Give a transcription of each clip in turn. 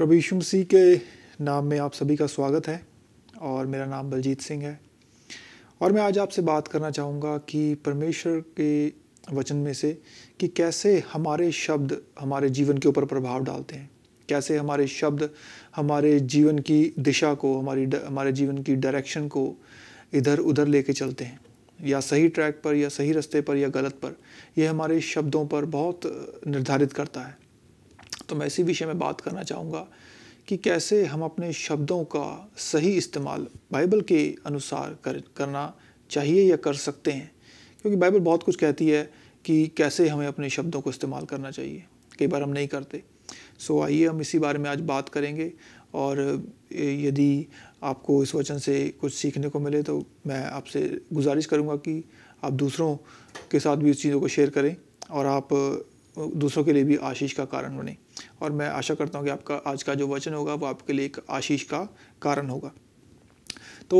प्रभु यीशु मसीह के नाम में आप सभी का स्वागत है और मेरा नाम बलजीत सिंह है और मैं आज आपसे बात करना चाहूँगा कि परमेश्वर के वचन में से कि कैसे हमारे शब्द हमारे जीवन के ऊपर प्रभाव डालते हैं कैसे हमारे शब्द हमारे जीवन की दिशा को हमारी द, हमारे जीवन की डायरेक्शन को इधर उधर लेके चलते हैं या सही ट्रैक पर या सही रास्ते पर या गलत पर यह हमारे शब्दों पर बहुत निर्धारित करता है तो मैं इसी विषय में बात करना चाहूँगा कि कैसे हम अपने शब्दों का सही इस्तेमाल बाइबल के अनुसार कर करना चाहिए या कर सकते हैं क्योंकि बाइबल बहुत कुछ कहती है कि कैसे हमें अपने शब्दों को इस्तेमाल करना चाहिए कई बार हम नहीं करते सो so, आइए हम इसी बारे में आज बात करेंगे और यदि आपको इस वचन से कुछ सीखने को मिले तो मैं आपसे गुजारिश करूँगा कि आप दूसरों के साथ भी इस चीज़ों को शेयर करें और आप दूसरों के लिए भी आशीष का कारण बने और मैं आशा करता हूँ कि आपका आज का जो वचन होगा वो आपके लिए एक आशीष का कारण होगा तो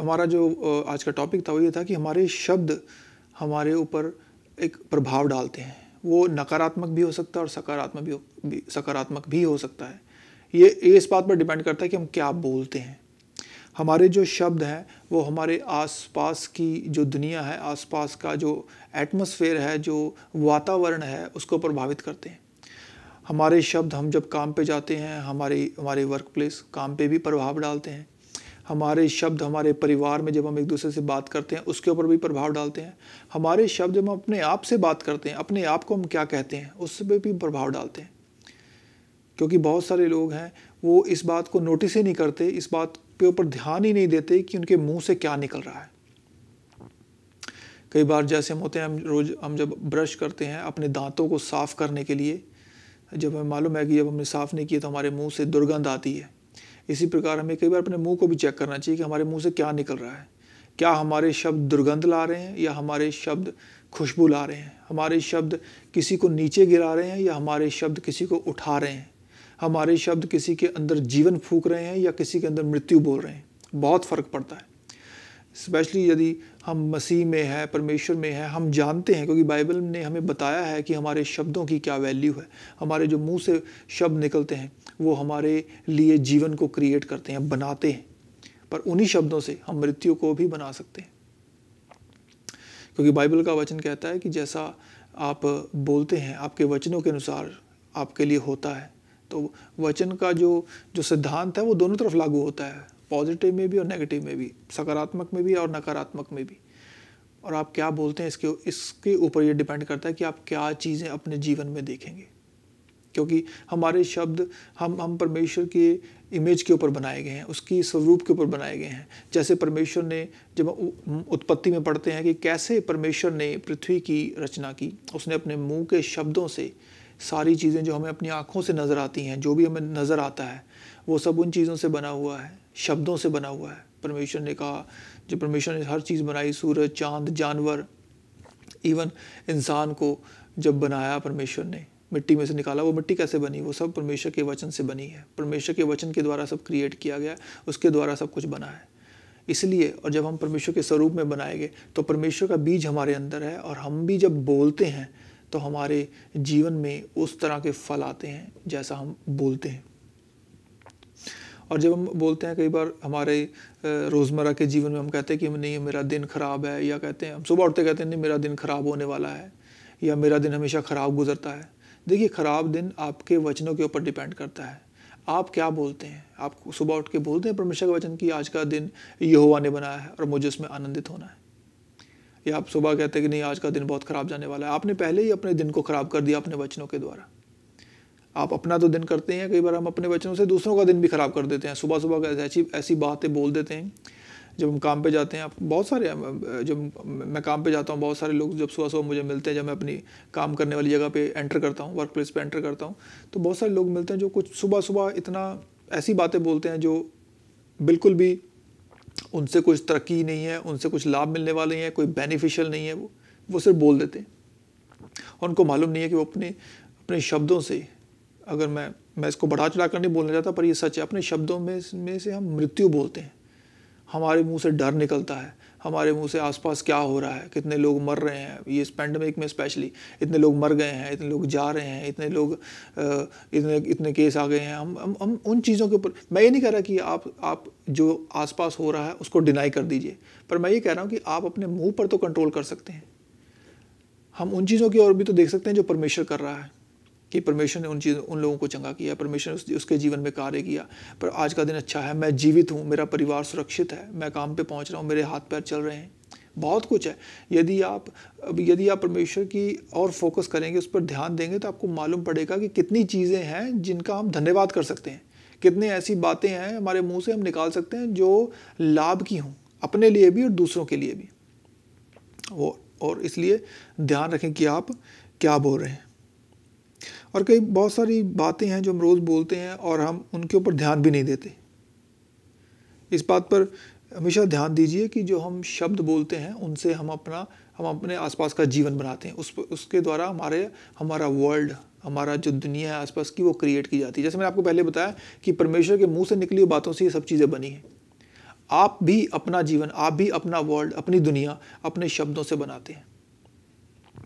हमारा जो आज का टॉपिक था वो ये था कि हमारे शब्द हमारे ऊपर एक प्रभाव डालते हैं वो नकारात्मक भी हो सकता है और सकारात्मक भी, भी सकारात्मक भी हो सकता है ये इस बात पर डिपेंड करता है कि हम क्या बोलते हैं हमारे जो शब्द हैं वो हमारे आसपास की जो दुनिया है आसपास का जो एटमॉस्फेयर है जो वातावरण है उसको प्रभावित करते हैं हमारे शब्द हम जब काम पे जाते हैं हमारे हमारे वर्क प्लेस काम पे भी प्रभाव डालते हैं हमारे शब्द हमारे परिवार में जब हम एक दूसरे से बात करते हैं उसके ऊपर भी प्रभाव डालते हैं हमारे शब्द हम अपने आप से बात करते हैं अपने आप को हम क्या कहते हैं उस पर भी प्रभाव डालते हैं क्योंकि बहुत सारे लोग हैं वो इस बात को नोटिस ही नहीं करते इस बात के ऊपर ध्यान ही नहीं देते कि उनके मुंह से क्या निकल रहा है कई बार जैसे हम होते हैं हम रोज़ हम जब ब्रश करते हैं अपने दांतों को साफ़ करने के लिए जब हमें मालूम है कि जब हमने साफ़ नहीं किया तो हमारे मुंह से दुर्गंध आती है इसी प्रकार हमें कई बार अपने मुंह को भी चेक करना चाहिए कि हमारे मुंह से क्या निकल रहा है क्या हमारे शब्द दुर्गंध ला रहे हैं या हमारे शब्द खुशबू ला रहे हैं हमारे शब्द किसी को नीचे गिरा रहे हैं या हमारे शब्द किसी को उठा रहे हैं हमारे शब्द किसी के अंदर जीवन फूक रहे हैं या किसी के अंदर मृत्यु बोल रहे हैं बहुत फ़र्क पड़ता है स्पेशली यदि हम मसीह में है परमेश्वर में है हम जानते हैं क्योंकि बाइबल ने हमें बताया है कि हमारे शब्दों की क्या वैल्यू है हमारे जो मुंह से शब्द निकलते हैं वो हमारे लिए जीवन को क्रिएट करते हैं बनाते हैं पर उन्हीं शब्दों से हम मृत्यु को भी बना सकते हैं क्योंकि बाइबल का वचन कहता है कि जैसा आप बोलते हैं आपके वचनों के अनुसार आपके लिए होता है तो वचन का जो जो सिद्धांत है वो दोनों तरफ लागू होता है पॉजिटिव में भी और नेगेटिव में भी सकारात्मक में भी और नकारात्मक में भी और आप क्या बोलते हैं इसके इसके ऊपर ये डिपेंड करता है कि आप क्या चीज़ें अपने जीवन में देखेंगे क्योंकि हमारे शब्द हम हम परमेश्वर के इमेज के ऊपर बनाए गए हैं उसकी स्वरूप के ऊपर बनाए गए हैं जैसे परमेश्वर ने जब उत्पत्ति में पढ़ते हैं कि कैसे परमेश्वर ने पृथ्वी की रचना की उसने अपने मुंह के शब्दों से सारी चीज़ें जो हमें अपनी आँखों से नज़र आती हैं जो भी हमें नज़र आता है वो सब उन चीज़ों से बना हुआ है शब्दों से बना हुआ है परमेश्वर ने कहा जब परमेश्वर ने हर चीज़ बनाई सूरज चांद जानवर इवन इंसान को जब बनाया परमेश्वर ने मिट्टी में से निकाला वो मिट्टी कैसे बनी वो सब परमेश्वर के वचन से बनी है परमेश्वर के वचन के द्वारा सब क्रिएट किया गया उसके द्वारा सब कुछ बना है इसलिए और जब हम परमेश्वर के स्वरूप में बनाए गए तो परमेश्वर का बीज हमारे अंदर है और हम भी जब बोलते हैं तो हमारे जीवन में उस तरह के फल आते हैं जैसा हम बोलते हैं और जब हम बोलते हैं कई बार हमारे रोज़मर्रा के जीवन में हम कहते हैं कि नहीं मेरा दिन ख़राब है या कहते हैं हम सुबह उठते कहते हैं नहीं मेरा दिन ख़राब होने वाला है या मेरा दिन हमेशा ख़राब गुजरता है देखिए ख़राब दिन आपके वचनों के ऊपर डिपेंड करता है आप क्या बोलते हैं आप सुबह उठ के बोलते हैं परमेश्वर के वचन कि आज का दिन यहोवा ने बनाया है और मुझे उसमें आनंदित होना है या आप सुबह कहते हैं कि नहीं आज का दिन बहुत ख़राब जाने वाला है आपने पहले ही अपने दिन को ख़राब कर दिया अपने वचनों के द्वारा आप अपना तो दिन करते हैं कई बार हम अपने बच्चों से दूसरों का दिन भी ख़राब कर देते हैं सुबह सुबह ऐसी ऐसी बातें बोल देते हैं जब हम काम पे जाते हैं आप बहुत सारे जब मैं काम पे जाता हूँ बहुत सारे लोग जब सुबह सुबह मुझे मिलते हैं जब मैं अपनी काम करने वाली जगह पे एंटर करता हूँ वर्क प्लेस पर एंटर करता हूँ तो बहुत सारे लोग मिलते हैं जो कुछ सुबह सुबह इतना ऐसी बातें बोलते हैं जो बिल्कुल भी उनसे कुछ तरक्की नहीं है उनसे कुछ लाभ मिलने वाले हैं कोई बेनिफिशियल नहीं है वो वो सिर्फ बोल देते हैं उनको मालूम नहीं है कि वो अपने अपने शब्दों से अगर मैं मैं इसको बढ़ा चढ़ा कर नहीं बोलना चाहता पर ये सच है अपने शब्दों में में से हम मृत्यु बोलते हैं हमारे मुंह से डर निकलता है हमारे मुंह से आसपास क्या हो रहा है कितने लोग मर रहे हैं ये इस पैंडमिक में स्पेशली इतने लोग मर गए हैं इतने लोग जा रहे हैं इतने लोग इतने इतने केस आ गए हैं हम हम हम उन चीज़ों के ऊपर मैं ये नहीं कह रहा कि आप आप जो आसपास हो रहा है उसको डिनाई कर दीजिए पर मैं ये कह रहा हूँ कि आप अपने मुँह पर तो कंट्रोल कर सकते हैं हम उन चीज़ों की ओर भी तो देख सकते हैं जो परमेश्वर कर रहा है कि परमेश्वर ने उन चीज़ उन लोगों को चंगा किया परमेश्वर ने उस, उसके जीवन में कार्य किया पर आज का दिन अच्छा है मैं जीवित हूँ मेरा परिवार सुरक्षित है मैं काम पे पहुँच रहा हूँ मेरे हाथ पैर चल रहे हैं बहुत कुछ है यदि आप यदि आप परमेश्वर की और फोकस करेंगे उस पर ध्यान देंगे तो आपको मालूम पड़ेगा कि कितनी चीज़ें हैं जिनका हम धन्यवाद कर सकते हैं कितने ऐसी बातें हैं हमारे मुंह से हम निकाल सकते हैं जो लाभ की हों अपने लिए भी और दूसरों के लिए भी वो और इसलिए ध्यान रखें कि आप क्या बोल रहे हैं और कई बहुत सारी बातें हैं जो हम रोज़ बोलते हैं और हम उनके ऊपर ध्यान भी नहीं देते इस बात पर हमेशा ध्यान दीजिए कि जो हम शब्द बोलते हैं उनसे हम अपना हम अपने आसपास का जीवन बनाते हैं उस उसके द्वारा हमारे हमारा वर्ल्ड हमारा जो दुनिया है आसपास की वो क्रिएट की जाती है जैसे मैंने आपको पहले बताया कि परमेश्वर के मुंह से निकली हुई बातों से ये सब चीज़ें बनी हैं आप भी अपना जीवन आप भी अपना वर्ल्ड अपनी दुनिया अपने शब्दों से बनाते हैं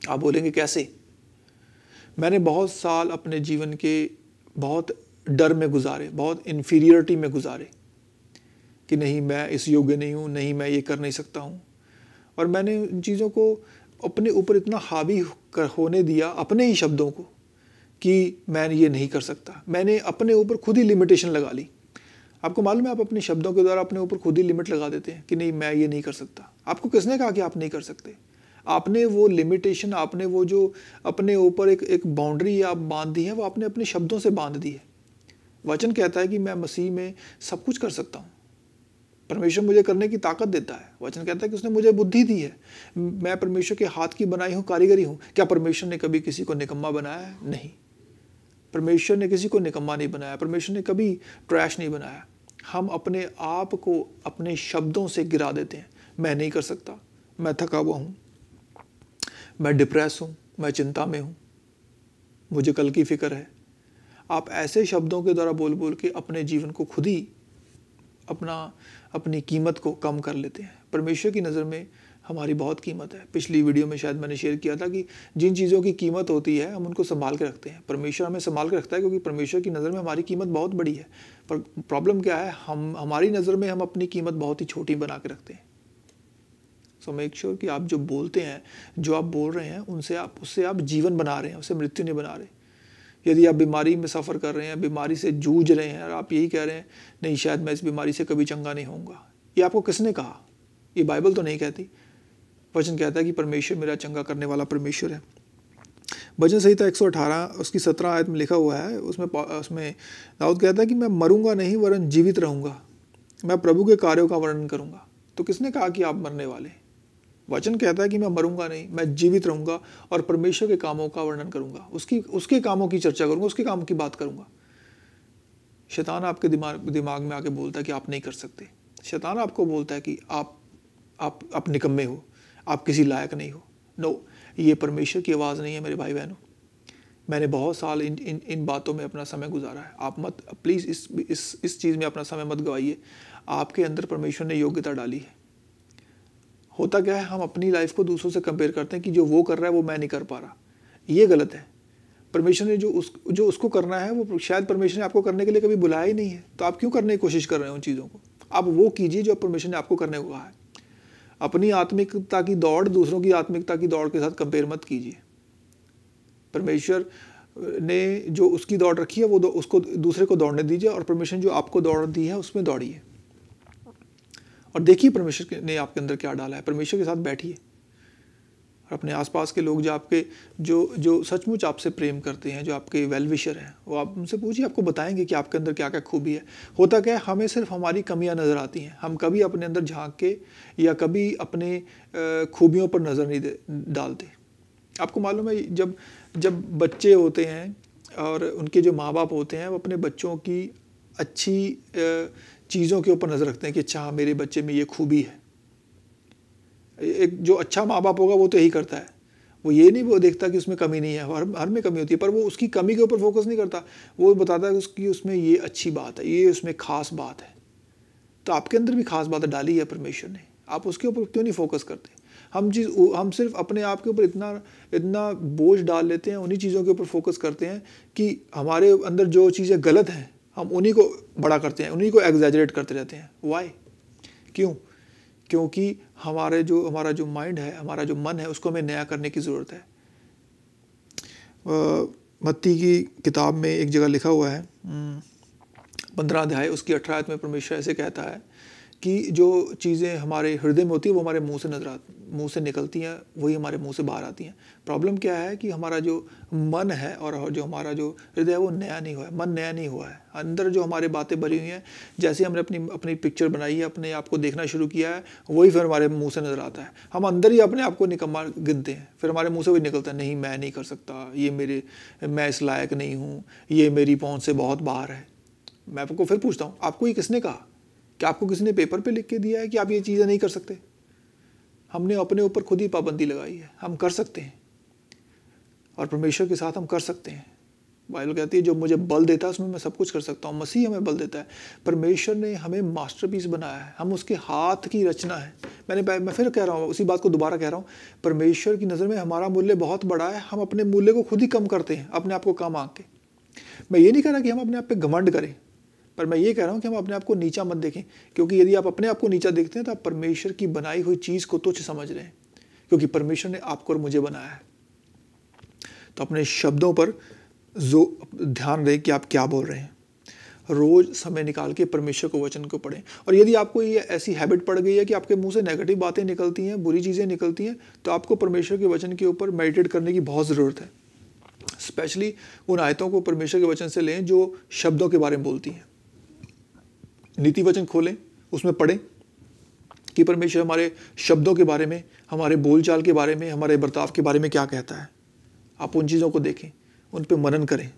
आप बोलेंगे कैसे मैंने बहुत साल अपने जीवन के बहुत डर में गुजारे बहुत इन्फीरियरिटी में गुजारे कि नहीं मैं इस योग्य नहीं हूँ नहीं मैं ये कर नहीं सकता हूँ और मैंने उन चीज़ों को अपने ऊपर इतना हावी कर होने दिया अपने ही शब्दों को कि मैं ये नहीं कर सकता मैंने अपने ऊपर खुद ही लिमिटेशन लगा ली आपको मालूम है आप अपने शब्दों के द्वारा अपने ऊपर खुद ही लिमिट लगा देते हैं कि नहीं मैं ये नहीं कर सकता आपको किसने कहा कि आप नहीं कर सकते आपने वो लिमिटेशन आपने वो जो अपने ऊपर एक एक बाउंड्री आप बांध दी है वो आपने अपने शब्दों से बांध दी है वचन कहता है कि मैं मसीह में सब कुछ कर सकता हूँ परमेश्वर मुझे करने की ताकत देता है वचन कहता है कि उसने मुझे बुद्धि दी है मैं परमेश्वर के हाथ की बनाई हूँ कारीगरी हूँ क्या परमेश्वर ने कभी किसी को निकम्मा बनाया है नहीं परमेश्वर ने किसी को निकम्मा नहीं बनाया परमेश्वर ने कभी ट्रैश नहीं बनाया हम अपने आप को अपने शब्दों से गिरा देते हैं मैं नहीं कर सकता मैं थका हुआ हूँ मैं डिप्रेस हूँ मैं चिंता में हूँ मुझे कल की फ़िक्र है आप ऐसे शब्दों के द्वारा बोल बोल के अपने जीवन को खुद ही अपना अपनी कीमत को कम कर लेते हैं परमेश्वर की नज़र में हमारी बहुत कीमत है पिछली वीडियो में शायद मैंने शेयर किया था कि जिन चीज़ों की कीमत होती है हम उनको संभाल के रखते हैं परमेश्वर हमें संभाल के रखता है क्योंकि परमेश्वर की नज़र में हमारी कीमत बहुत बड़ी है पर प्रॉब्लम क्या है हम हमारी नज़र में हम अपनी कीमत बहुत ही छोटी बना के रखते हैं सो मेक श्योर कि आप जो बोलते हैं जो आप बोल रहे हैं उनसे आप उससे आप जीवन बना रहे हैं उससे मृत्यु नहीं बना रहे यदि आप बीमारी में सफ़र कर रहे हैं बीमारी से जूझ रहे हैं और आप यही कह रहे हैं नहीं शायद मैं इस बीमारी से कभी चंगा नहीं होऊंगा ये आपको किसने कहा ये बाइबल तो नहीं कहती वचन कहता है कि परमेश्वर मेरा चंगा करने वाला परमेश्वर है भजन संहिता एक उसकी सत्रह आयत में लिखा हुआ है उसमें उसमें दाऊद कहता है कि मैं मरूंगा नहीं वरन जीवित रहूंगा मैं प्रभु के कार्यों का वर्णन करूंगा तो किसने कहा कि आप मरने वाले वचन कहता है कि मैं मरूंगा नहीं मैं जीवित रहूंगा और परमेश्वर के कामों का वर्णन करूंगा उसकी उसके कामों की चर्चा करूंगा उसके कामों की बात करूंगा शैतान आपके दिमाग दिमाग में आके बोलता है कि आप नहीं कर सकते शैतान आपको बोलता है कि आप आप आप निकम्मे हो आप किसी लायक नहीं हो नो ये परमेश्वर की आवाज़ नहीं है मेरे भाई बहनों मैंने बहुत साल इन इन इन बातों में अपना समय गुजारा है आप मत प्लीज़ इस इस इस चीज़ में अपना समय मत गवाइए आपके अंदर परमेश्वर ने योग्यता डाली है होता क्या है हम अपनी लाइफ को दूसरों से कंपेयर करते हैं कि जो वो कर रहा है वो मैं नहीं कर पा रहा ये गलत है परमेश्वर ने जो उस जो उसको करना है वो शायद परमेश्वर ने आपको करने के लिए कभी बुलाया ही नहीं है तो आप क्यों करने की कोशिश कर रहे हैं उन चीज़ों को आप वो कीजिए जो परमेश्वर ने आपको करने को कहा है अपनी आत्मिकता की दौड़ दूसरों की आत्मिकता की दौड़ के साथ कंपेयर मत कीजिए परमेश्वर ने जो उसकी दौड़ रखी है वो उसको दूसरे को दौड़ने दीजिए और परमेश्वर जो आपको दौड़ दी है उसमें दौड़िए और देखिए परमेश्वर ने आपके अंदर क्या डाला है परमेश्वर के साथ बैठिए और अपने आसपास के लोग जो आपके जो जो सचमुच आपसे प्रेम करते हैं जो आपके वेलविशर हैं वो आप उनसे पूछिए आपको बताएंगे कि आपके अंदर क्या क्या खूबी है होता क्या है हमें सिर्फ हमारी कमियां नज़र आती हैं हम कभी अपने अंदर झांक के या कभी अपने खूबियों पर नज़र नहीं डालते आपको मालूम है जब जब बच्चे होते हैं और उनके जो माँ बाप होते हैं वो अपने बच्चों की अच्छी चीज़ों के ऊपर नज़र रखते हैं कि अच्छा हाँ, मेरे बच्चे में ये खूबी है एक जो अच्छा माँ बाप होगा वो तो यही करता है वो ये नहीं वो देखता कि उसमें कमी नहीं है हर हर में कमी होती है पर वो उसकी कमी के ऊपर फोकस नहीं करता वो बताता है उसकी उसमें ये अच्छी बात है ये उसमें खास बात है तो आपके अंदर भी खास बात डाली है परमेश्वर ने आप उसके ऊपर क्यों नहीं फोकस करते हम चीज़ हम सिर्फ अपने आप के ऊपर इतना इतना बोझ डाल लेते हैं उन्हीं चीज़ों के ऊपर फोकस करते हैं कि हमारे अंदर जो चीज़ें गलत हैं हम उन्हीं को बड़ा करते हैं उन्हीं को एग्जैजरेट करते रहते हैं वाई क्यों क्योंकि हमारे जो हमारा जो माइंड है हमारा जो मन है उसको हमें नया करने की ज़रूरत है मत्ती की किताब में एक जगह लिखा हुआ है हम्म, पंद्रह अध्याय उसकी अठारह में परमेश्वर ऐसे कहता है कि जो चीज़ें हमारे हृदय में होती है वो हमारे मुंह से नजर मुंह से निकलती हैं वही हमारे मुंह से बाहर आती हैं प्रॉब्लम क्या है कि हमारा जो मन है और जो हमारा जो हृदय है वो नया नहीं हुआ है मन नया नहीं हुआ है अंदर जो हमारे बातें भरी हुई हैं जैसे हमने अपनी अपनी पिक्चर बनाई है अपने आप को देखना शुरू किया है वही फिर हमारे मुँह से नज़र आता है हम अंदर ही अपने आप को निकम्मा गिनते हैं फिर हमारे मुँह से वही निकलता है नहीं मैं नहीं कर सकता ये मेरे मैं इस लायक नहीं हूँ ये मेरी पहुँच से बहुत बाहर है मैं आपको फिर पूछता हूँ आपको ये किसने कहा कि आपको किसी ने पेपर पे लिख के दिया है कि आप ये चीज़ें नहीं कर सकते हमने अपने ऊपर खुद ही पाबंदी लगाई है हम कर सकते हैं और परमेश्वर के साथ हम कर सकते हैं बाइबल कहती है जो मुझे बल देता है उसमें मैं सब कुछ कर सकता हूँ मसीह हमें बल देता है परमेश्वर ने हमें मास्टर बनाया है हम उसके हाथ की रचना है मैंने मैं फिर कह रहा हूँ उसी बात को दोबारा कह रहा हूँ परमेश्वर की नज़र में हमारा मूल्य बहुत बड़ा है हम अपने मूल्य को खुद ही कम करते हैं अपने आप को कम आँख के मैं ये नहीं कह रहा कि हम अपने आप पर घमंड करें पर मैं ये कह रहा हूँ कि हम अपने आप को नीचा मत देखें क्योंकि यदि आप अपने आप को नीचा देखते हैं तो आप परमेश्वर की बनाई हुई चीज़ को तुच्छ समझ रहे हैं क्योंकि परमेश्वर ने आपको और मुझे बनाया है तो अपने शब्दों पर जो ध्यान रहे कि आप क्या बोल रहे हैं रोज़ समय निकाल के परमेश्वर को वचन को पढ़ें और यदि आपको ये ऐसी हैबिट पड़ गई है कि आपके मुंह से नेगेटिव बातें निकलती हैं बुरी चीज़ें निकलती हैं तो आपको परमेश्वर के वचन के ऊपर मेडिटेट करने की बहुत ज़रूरत है स्पेशली उन आयतों को परमेश्वर के वचन से लें जो शब्दों के बारे में बोलती हैं नीति वचन खोलें उसमें पढ़ें कि परमेश्वर हमारे शब्दों के बारे में हमारे बोलचाल के बारे में हमारे बर्ताव के बारे में क्या कहता है आप उन चीज़ों को देखें उन पर मनन करें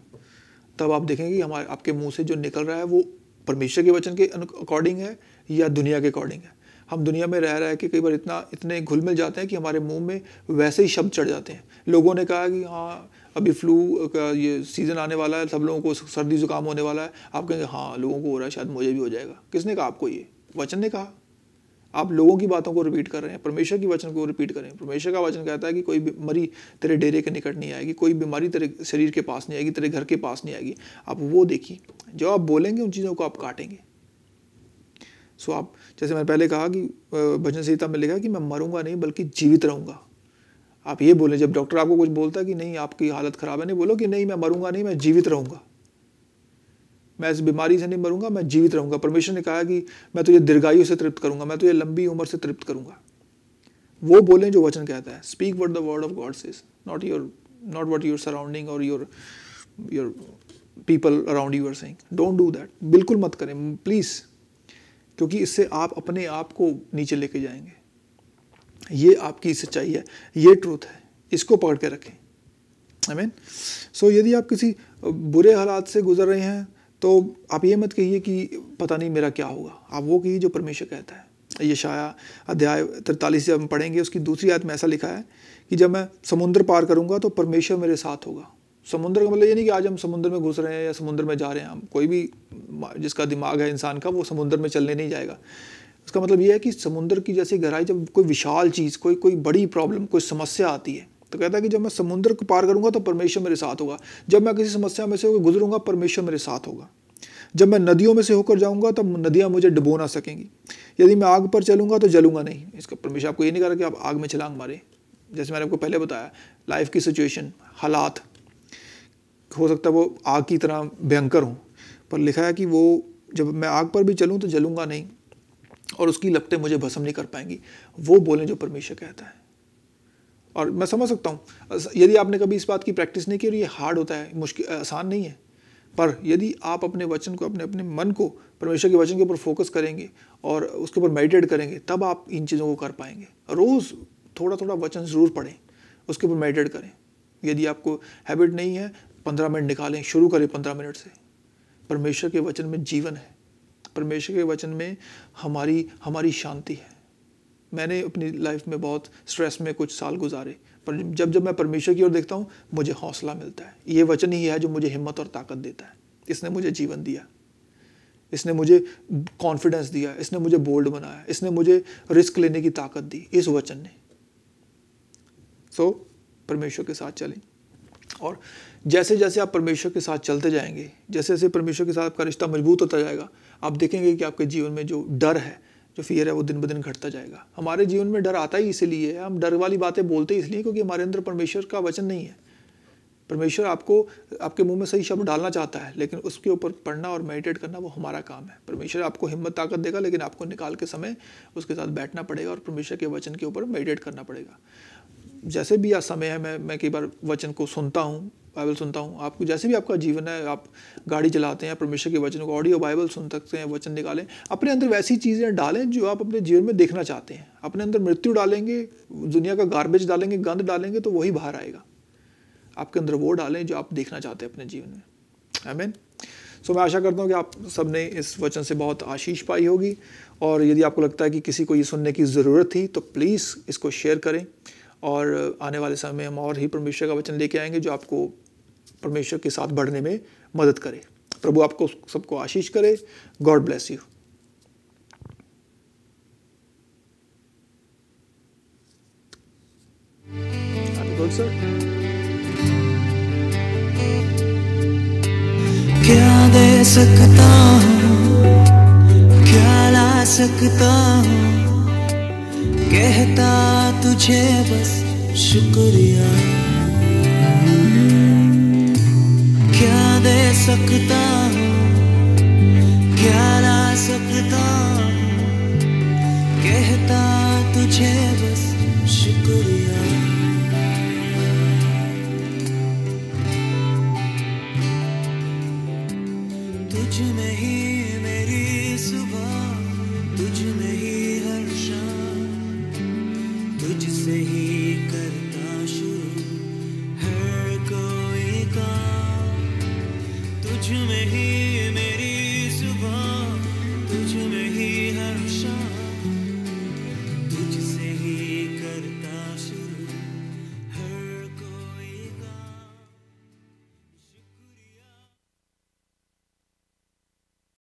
तब आप देखेंगे कि हमारे आपके मुंह से जो निकल रहा है वो परमेश्वर के वचन के अकॉर्डिंग है या दुनिया के अकॉर्डिंग है हम दुनिया में रह रहे हैं कि कई बार इतना इतने घुल मिल जाते हैं कि हमारे मुंह में वैसे ही शब्द चढ़ जाते हैं लोगों ने कहा कि हाँ अभी फ्लू का ये सीज़न आने वाला है सब लोगों को सर्दी ज़ुकाम होने वाला है आप कहेंगे हाँ लोगों को हो रहा है शायद मुझे भी हो जाएगा किसने कहा आपको ये वचन ने कहा आप लोगों की बातों को रिपीट कर रहे हैं परमेश्वर की वचन को रिपीट करें परमेश्वर का वचन कहता है कि कोई बीमारी तेरे डेरे के निकट नहीं आएगी कोई बीमारी तेरे शरीर के पास नहीं आएगी तेरे घर के पास नहीं आएगी आप वो देखिए जो आप बोलेंगे उन चीज़ों को आप काटेंगे सो आप जैसे मैंने पहले कहा कि भजन संहिता में लिखा कि मैं मरूंगा नहीं बल्कि जीवित रहूंगा आप ये बोले जब डॉक्टर आपको कुछ बोलता है कि नहीं आपकी हालत ख़राब है नहीं बोलो कि नहीं मैं मरूंगा नहीं मैं जीवित रहूंगा मैं इस बीमारी से नहीं मरूंगा मैं जीवित रहूंगा परमेश्वर ने कहा कि मैं तुझे दीर्घायु से तृप्त करूंगा मैं तुझे लंबी उम्र से तृप्त करूंगा वो बोलें जो वचन कहता है speak what the word of God says not your not what your surrounding और your your people around you are saying don't do that बिल्कुल मत करें प्लीज़ क्योंकि इससे आप अपने आप को नीचे लेके जाएंगे ये आपकी सच्चाई है ये ट्रूथ है इसको पकड़ के रखें आई मीन सो यदि आप किसी बुरे हालात से गुजर रहे हैं तो आप ये मत कहिए कि पता नहीं मेरा क्या होगा आप वो कहिए जो परमेश्वर कहता है ये शाया अध्याय तिरतालीस जब हम पढ़ेंगे उसकी दूसरी याद में ऐसा लिखा है कि जब मैं समुद्र पार करूंगा तो परमेश्वर मेरे साथ होगा समुद्र का मतलब ये नहीं कि आज हम समुद्र में घुस रहे हैं या समुद्र में जा रहे हैं हम कोई भी जिसका दिमाग है इंसान का वो समुद्र में चलने नहीं जाएगा उसका मतलब यह है कि समुद्र की जैसी गहराई जब कोई विशाल चीज़ कोई कोई बड़ी प्रॉब्लम कोई समस्या आती है तो कहता है कि जब मैं समुद्र को पार करूंगा तो परमेश्वर मेरे साथ होगा जब मैं किसी समस्या में से होकर गुजरूंगा परमेश्वर मेरे साथ होगा जब मैं नदियों में से होकर जाऊंगा तब नदियां मुझे डुबो ना सकेंगी यदि मैं आग पर चलूंगा तो जलूंगा नहीं इसका परमेश्वर आपको ये नहीं कह कि आप आग में छलांग मारें जैसे मैंने आपको पहले बताया लाइफ की सिचुएशन हालात हो सकता है वो आग की तरह भयंकर हों पर लिखा है कि वो जब मैं आग पर भी चलूँ तो जलूंगा नहीं और उसकी लपटें मुझे भस्म नहीं कर पाएंगी वो बोलें जो परमेश्वर कहता है और मैं समझ सकता हूँ यदि आपने कभी इस बात की प्रैक्टिस नहीं की और ये हार्ड होता है मुश्किल आसान नहीं है पर यदि आप अपने वचन को अपने अपने मन को परमेश्वर के वचन के ऊपर फोकस करेंगे और उसके ऊपर मेडिटेट करेंगे तब आप इन चीज़ों को कर पाएंगे रोज़ थोड़ा थोड़ा वचन ज़रूर पढ़ें उसके ऊपर मेडिटेट करें यदि आपको हैबिट नहीं है पंद्रह मिनट निकालें शुरू करें पंद्रह मिनट से परमेश्वर के वचन में जीवन है परमेश्वर के वचन में हमारी हमारी शांति है मैंने अपनी लाइफ में बहुत स्ट्रेस में कुछ साल गुजारे पर जब जब मैं परमेश्वर की ओर देखता हूँ मुझे हौसला मिलता है ये वचन ही है जो मुझे हिम्मत और ताकत देता है इसने मुझे जीवन दिया इसने मुझे कॉन्फिडेंस दिया इसने मुझे बोल्ड बनाया इसने मुझे रिस्क लेने की ताकत दी इस वचन ने सो so, परमेश्वर के साथ चलें और जैसे जैसे आप परमेश्वर के साथ चलते जाएंगे जैसे जैसे परमेश्वर के साथ आपका रिश्ता मजबूत होता जाएगा आप देखेंगे कि आपके जीवन में जो डर है जो फियर है वो दिन ब दिन घटता जाएगा हमारे जीवन में डर आता ही इसलिए है हम डर वाली बातें बोलते इसलिए क्योंकि हमारे अंदर परमेश्वर का वचन नहीं है परमेश्वर आपको आपके मुंह में सही शब्द डालना चाहता है लेकिन उसके ऊपर पढ़ना और मेडिटेट करना वो हमारा काम है परमेश्वर आपको हिम्मत ताकत देगा लेकिन आपको निकाल के समय उसके साथ बैठना पड़ेगा और परमेश्वर के वचन के ऊपर मेडिटेट करना पड़ेगा जैसे भी आज समय है मैं मैं कई बार वचन को सुनता हूँ बाइबल सुनता हूँ आपको जैसे भी आपका जीवन है आप गाड़ी चलाते हैं परमेश्वर के वचन को ऑडियो बाइबल सुन सकते हैं वचन निकालें अपने अंदर वैसी चीज़ें डालें जो आप अपने जीवन में देखना चाहते हैं अपने अंदर मृत्यु डालेंगे दुनिया का गार्बेज डालेंगे गंद डालेंगे तो वही बाहर आएगा आपके अंदर वो डालें जो आप देखना चाहते हैं अपने जीवन में आमीन सो मैं आशा करता हूँ कि आप सब ने इस वचन से बहुत आशीष पाई होगी और यदि आपको लगता है कि किसी को ये सुनने की ज़रूरत थी तो प्लीज़ इसको शेयर करें और आने वाले समय में हम और ही परमेश्वर का वचन लेके आएंगे जो आपको परमेश्वर के साथ बढ़ने में मदद करे प्रभु आपको सबको आशीष करे गॉड ब्लेस यू क्या दे सकता हूँ क्या ला सकता हूँ कहता तुझे बस शुक्रिया क्या दे सकता क्या ला सकता कहता तुझे बस शुक्रिया तुझ में ही मेरी सुबह तुझ में ही see